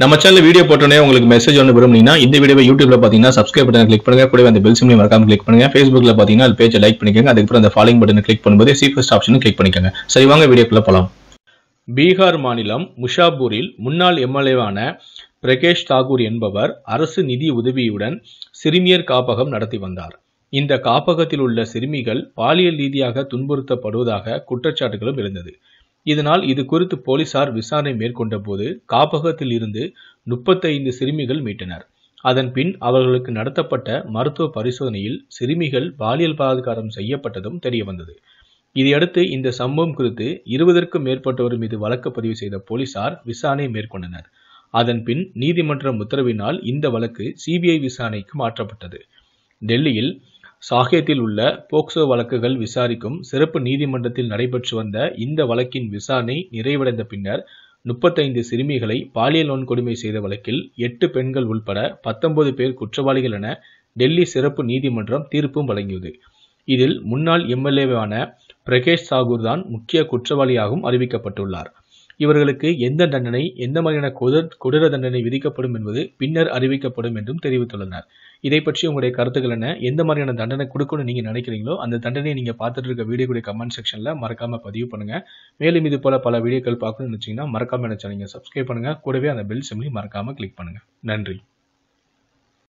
நம்ம channel video போட்டோன்னே உங்களுக்கு மெசேஜ் ஒன்று விரும்புனீங்கன்னா இந்த வீடியோ யூடியூப்ல பார்த்தீங்கன்னா சப்ஸ்கிரைப் பட்டன் கிளிக் பண்ணுங்க கூட அந்த பெல் சிம்லையும் மறக்காம கிளிக் பண்ணுங்க ஃபேஸ்புக்ல பார்த்தீங்கன்னா அது பேஜை லைக் பண்ணிக்கோங்க அதுக்கப்புறம் அந்த ஃபாலோயிங் பட்டன் கிளிக் பண்ணும்போது சீஃபஸ்ட் ஆப்ஷனும் கிளிக் பண்ணிக்கோங்க சரி வாங்க வீடியோக்குள்ள போலாம் பீகார் மாநிலம் முஷாபூரில் முன்னாள் எம்எல்ஏவான பிரகேஷ் தாகூர் என்பவர் அரசு நிதி உதவியுடன் சிறுமியர் காப்பகம் நடத்தி வந்தார் இந்த காப்பகத்தில் உள்ள சிறுமிகள் பாலியல் ரீதியாக துன்புறுத்தப்படுவதாக குற்றச்சாட்டுகளும் இருந்தது இதனால் இது குறித்து போலீசார் விசாரணை மேற்கொண்ட போது காப்பகத்தில் இருந்து முப்பத்தைந்து சிறுமிகள் மீட்டனர் அதன் பின் அவர்களுக்கு நடத்தப்பட்ட மருத்துவ பரிசோதனையில் சிறுமிகள் பாலியல் பலாத்காரம் செய்யப்பட்டதும் தெரியவந்தது இதையடுத்து இந்த சம்பவம் குறித்து இருபதற்கும் மேற்பட்டவர் மீது வழக்கு பதிவு செய்த போலீசார் விசாரணை மேற்கொண்டனர் அதன் பின் நீதிமன்றம் உத்தரவினால் இந்த வழக்கு சிபிஐ விசாரணைக்கு மாற்றப்பட்டது டெல்லியில் சாஹேத்தில் உள்ள போக்சோ வழக்குகள் விசாரிக்கும் சிறப்பு நீதிமன்றத்தில் நடைபெற்று வந்த இந்த வழக்கின் விசாரணை நிறைவடைந்த பின்னர் முப்பத்தைந்து சிறுமிகளை பாலியல் வன்கொடுமை செய்த வழக்கில் எட்டு பெண்கள் உள்பட பத்தொன்பது பேர் குற்றவாளிகள் என டெல்லி சிறப்பு நீதிமன்றம் தீர்ப்பும் வழங்கியது இதில் முன்னாள் எம்எல்ஏவான பிரகேஷ் சாகூர் தான் முக்கிய குற்றவாளியாகவும் அறிவிக்கப்பட்டுள்ளார் இவர்களுக்கு எந்த தண்டனை எந்த மாதிரியான கொடு கொடூர தண்டனை விதிக்கப்படும் என்பது பின்னர் அறிவிக்கப்படும் என்றும் தெரிவித்துள்ளனர் இதை பற்றி உங்களுடைய கருத்துக்கள் என்ன எந்த மாதிரியான தண்டனை கொடுக்கணும்னு நீங்கள் நினைக்கிறீங்களோ அந்த தண்டனையை நீங்கள் பார்த்துட்டு இருக்க வீடியோடைய கமெண்ட் செக்ஷனில் மறக்காமல் பதிவு பண்ணுங்கள் மேலும் இது போல் பல வீடியோக்கள் பார்க்கணும்னு நினச்சிங்கன்னா மறக்காமல் நினச்சா நீங்கள் சப்ஸ்கிரைப் பண்ணுங்கள் கூடவே அந்த பெல் சிம்லையும் மறக்காமல் கிளிக் பண்ணுங்கள் நன்றி